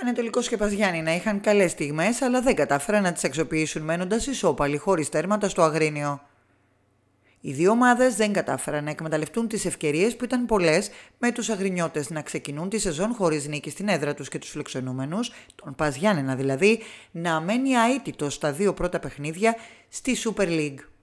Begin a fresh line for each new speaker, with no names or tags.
Πανετολικός και να είχαν καλές στιγμές, αλλά δεν κατάφεραν να τις αξιοποιήσουν μένοντας ισόπαλοι χωρίς τέρματα στο Αγρίνιο. Οι δύο ομάδες δεν κατάφεραν να εκμεταλλευτούν τις ευκαιρίες που ήταν πολλές, με τους Αγρινιώτες να ξεκινούν τη σεζόν χωρίς νίκη στην έδρα τους και τους φιλοξενούμενους, τον Παζιάννενα δηλαδή, να μένει αίτητος στα δύο πρώτα παιχνίδια στη Super League.